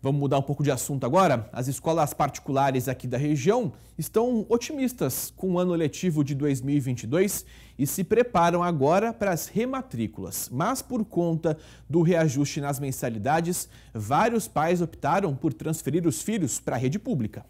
Vamos mudar um pouco de assunto agora? As escolas particulares aqui da região estão otimistas com o ano letivo de 2022 e se preparam agora para as rematrículas. Mas, por conta do reajuste nas mensalidades, vários pais optaram por transferir os filhos para a rede pública.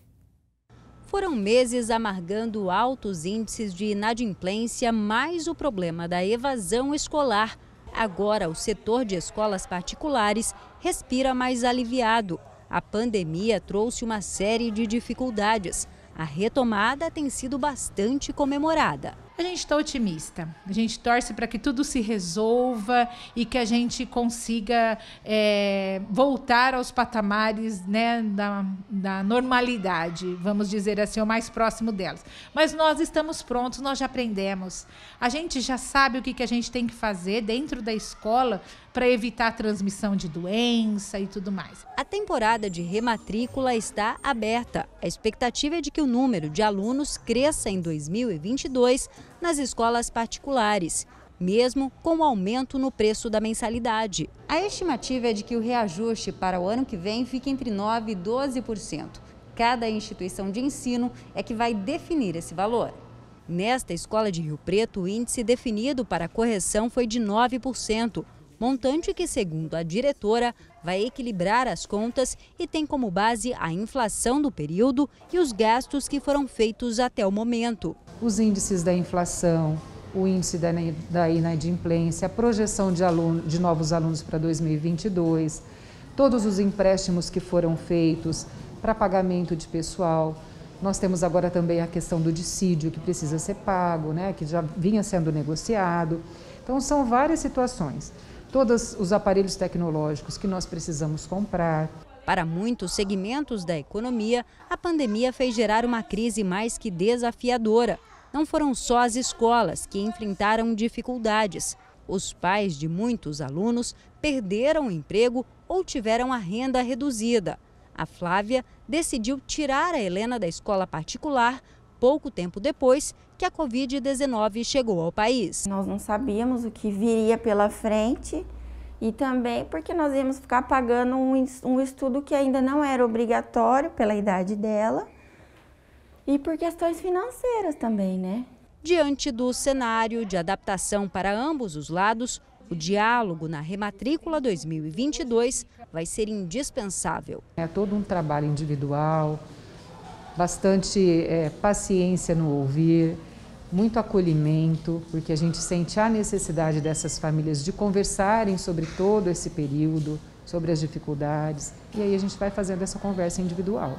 Foram meses amargando altos índices de inadimplência, mais o problema da evasão escolar Agora, o setor de escolas particulares respira mais aliviado. A pandemia trouxe uma série de dificuldades. A retomada tem sido bastante comemorada a gente está otimista. A gente torce para que tudo se resolva e que a gente consiga é, voltar aos patamares né, da, da normalidade, vamos dizer assim, o mais próximo delas. Mas nós estamos prontos, nós já aprendemos. A gente já sabe o que, que a gente tem que fazer dentro da escola para evitar a transmissão de doença e tudo mais. A temporada de rematrícula está aberta. A expectativa é de que o número de alunos cresça em 2022 nas escolas particulares, mesmo com o aumento no preço da mensalidade. A estimativa é de que o reajuste para o ano que vem fique entre 9% e 12%. Cada instituição de ensino é que vai definir esse valor. Nesta escola de Rio Preto, o índice definido para a correção foi de 9% montante que, segundo a diretora, vai equilibrar as contas e tem como base a inflação do período e os gastos que foram feitos até o momento. Os índices da inflação, o índice da inadimplência, a projeção de, aluno, de novos alunos para 2022, todos os empréstimos que foram feitos para pagamento de pessoal. Nós temos agora também a questão do dissídio que precisa ser pago, né, que já vinha sendo negociado. Então, são várias situações todos os aparelhos tecnológicos que nós precisamos comprar. Para muitos segmentos da economia, a pandemia fez gerar uma crise mais que desafiadora. Não foram só as escolas que enfrentaram dificuldades. Os pais de muitos alunos perderam o emprego ou tiveram a renda reduzida. A Flávia decidiu tirar a Helena da escola particular pouco tempo depois que a Covid-19 chegou ao país. Nós não sabíamos o que viria pela frente e também porque nós íamos ficar pagando um, estudo que ainda não era obrigatório pela idade dela e por questões financeiras também, né? Diante do cenário de adaptação para ambos os lados, o diálogo na rematrícula 2022 vai ser indispensável. É todo um trabalho individual, bastante é, paciência no ouvir, muito acolhimento, porque a gente sente a necessidade dessas famílias de conversarem sobre todo esse período, sobre as dificuldades, e aí a gente vai fazendo essa conversa individual.